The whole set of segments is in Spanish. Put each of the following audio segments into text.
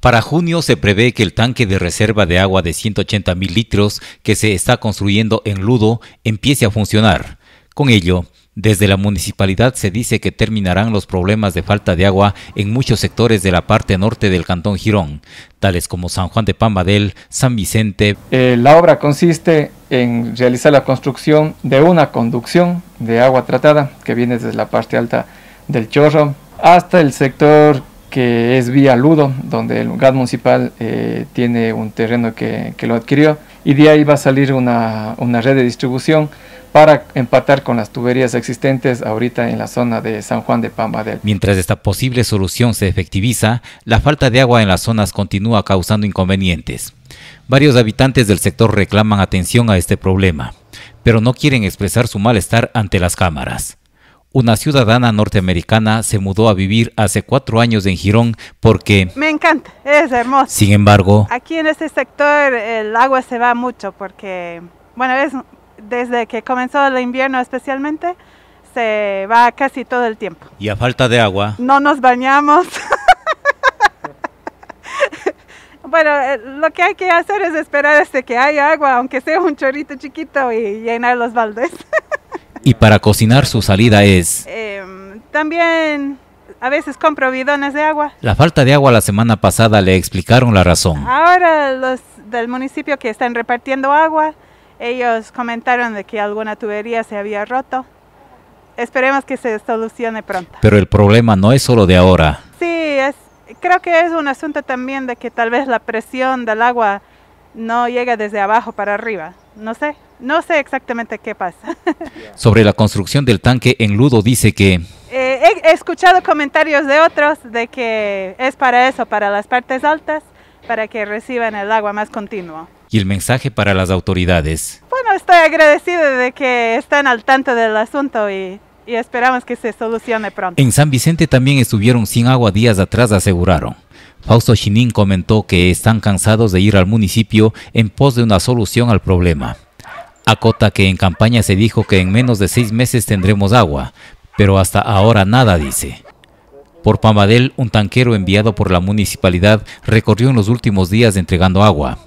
Para junio se prevé que el tanque de reserva de agua de 180 mil litros que se está construyendo en Ludo empiece a funcionar. Con ello, desde la municipalidad se dice que terminarán los problemas de falta de agua en muchos sectores de la parte norte del cantón Girón, tales como San Juan de del, San Vicente. Eh, la obra consiste en realizar la construcción de una conducción de agua tratada que viene desde la parte alta del Chorro hasta el sector que es vía Ludo, donde el GAD municipal eh, tiene un terreno que, que, lo adquirió, y de ahí va a salir una, una, red de distribución para empatar con las tuberías existentes ahorita en la zona de San Juan de Del... Mientras esta posible solución se efectiviza, la falta de agua en las zonas continúa causando inconvenientes. Varios habitantes del sector reclaman atención a este problema, pero no quieren expresar su malestar ante las cámaras. Una ciudadana norteamericana se mudó a vivir hace cuatro años en Girón porque... Me encanta, es hermoso. Sin embargo... Aquí en este sector el agua se va mucho porque, bueno, desde que comenzó el invierno especialmente, se va casi todo el tiempo. Y a falta de agua... No nos bañamos. bueno, eh, lo que hay que hacer es esperar hasta que haya agua, aunque sea un chorrito chiquito, y llenar los baldes. Y para cocinar su salida es... Em, también a veces compro bidones de agua. La falta de agua la semana pasada le explicaron la razón. Ahora los del municipio que están repartiendo agua, ellos comentaron de que alguna tubería se había roto. Esperemos que se solucione pronto. Pero el problema no es solo de ahora. Sí, creo que es un asunto también de que tal vez la presión del agua no llega desde abajo para arriba. No sé. No sé exactamente qué pasa. Sobre la construcción del tanque en Ludo dice que... Eh, he escuchado comentarios de otros de que es para eso, para las partes altas, para que reciban el agua más continuo. ¿Y el mensaje para las autoridades? Bueno, estoy agradecido de que están al tanto del asunto y y esperamos que se solucione pronto. En San Vicente también estuvieron sin agua días atrás, aseguraron. Fausto Chinín comentó que están cansados de ir al municipio en pos de una solución al problema. Acota que en campaña se dijo que en menos de seis meses tendremos agua, pero hasta ahora nada dice. Por Pamadel, un tanquero enviado por la municipalidad recorrió en los últimos días entregando agua.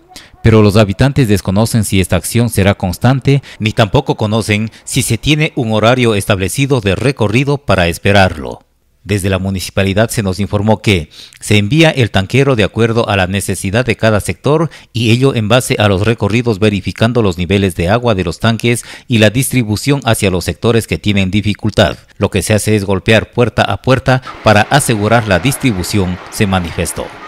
Pero los habitantes desconocen si esta acción será constante, ni tampoco conocen si se tiene un horario establecido de recorrido para esperarlo. Desde la municipalidad se nos informó que se envía el tanquero de acuerdo a la necesidad de cada sector y ello en base a los recorridos verificando los niveles de agua de los tanques y la distribución hacia los sectores que tienen dificultad. Lo que se hace es golpear puerta a puerta para asegurar la distribución, se manifestó.